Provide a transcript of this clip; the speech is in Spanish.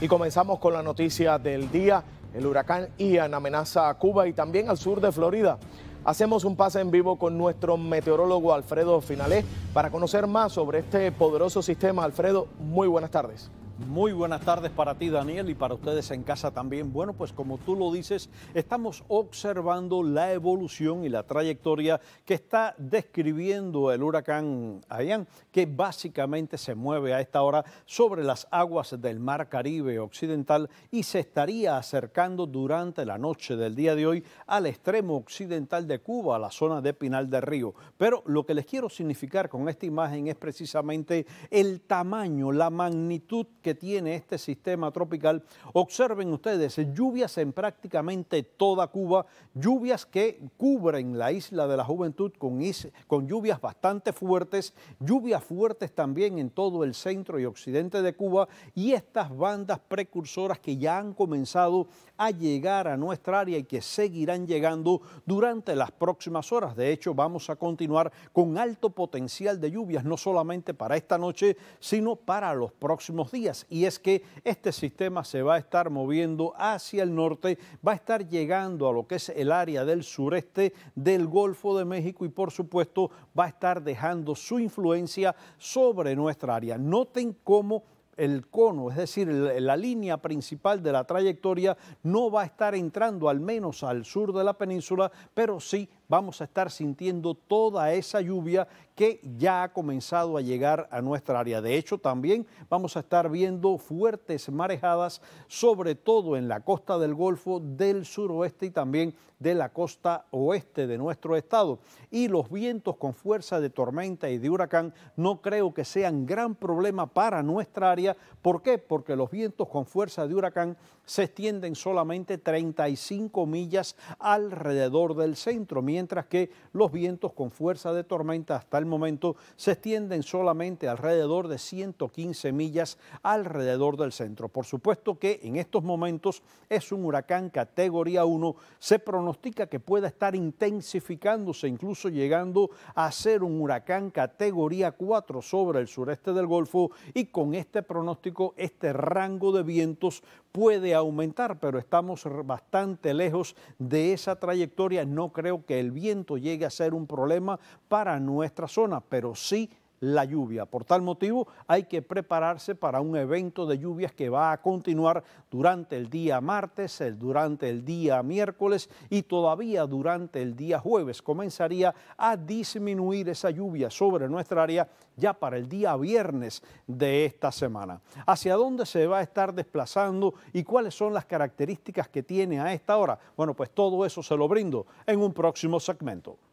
Y comenzamos con la noticia del día. El huracán Ian amenaza a Cuba y también al sur de Florida. Hacemos un pase en vivo con nuestro meteorólogo Alfredo Finalé para conocer más sobre este poderoso sistema. Alfredo, muy buenas tardes. Muy buenas tardes para ti Daniel y para ustedes en casa también. Bueno, pues como tú lo dices, estamos observando la evolución y la trayectoria que está describiendo el huracán Ayán, que básicamente se mueve a esta hora sobre las aguas del Mar Caribe Occidental y se estaría acercando durante la noche del día de hoy al extremo occidental de Cuba, a la zona de Pinal del Río. Pero lo que les quiero significar con esta imagen es precisamente el tamaño, la magnitud que tiene este sistema tropical, observen ustedes lluvias en prácticamente toda Cuba, lluvias que cubren la isla de la juventud con lluvias bastante fuertes, lluvias fuertes también en todo el centro y occidente de Cuba y estas bandas precursoras que ya han comenzado a llegar a nuestra área y que seguirán llegando durante las próximas horas. De hecho, vamos a continuar con alto potencial de lluvias, no solamente para esta noche, sino para los próximos días y es que este sistema se va a estar moviendo hacia el norte, va a estar llegando a lo que es el área del sureste del Golfo de México y por supuesto va a estar dejando su influencia sobre nuestra área. Noten cómo el cono, es decir, la línea principal de la trayectoria no va a estar entrando al menos al sur de la península, pero sí vamos a estar sintiendo toda esa lluvia que ya ha comenzado a llegar a nuestra área. De hecho, también vamos a estar viendo fuertes marejadas, sobre todo en la costa del Golfo del suroeste y también de la costa oeste de nuestro estado. Y los vientos con fuerza de tormenta y de huracán no creo que sean gran problema para nuestra área ¿Por qué? Porque los vientos con fuerza de huracán se extienden solamente 35 millas alrededor del centro, mientras que los vientos con fuerza de tormenta hasta el momento se extienden solamente alrededor de 115 millas alrededor del centro. Por supuesto que en estos momentos es un huracán categoría 1, se pronostica que pueda estar intensificándose, incluso llegando a ser un huracán categoría 4 sobre el sureste del Golfo y con este pronóstico pronóstico, este rango de vientos puede aumentar, pero estamos bastante lejos de esa trayectoria. No creo que el viento llegue a ser un problema para nuestra zona, pero sí la lluvia. Por tal motivo, hay que prepararse para un evento de lluvias que va a continuar durante el día martes, el, durante el día miércoles y todavía durante el día jueves. Comenzaría a disminuir esa lluvia sobre nuestra área ya para el día viernes de esta semana. ¿Hacia dónde se va a estar desplazando y cuáles son las características que tiene a esta hora? Bueno, pues todo eso se lo brindo en un próximo segmento.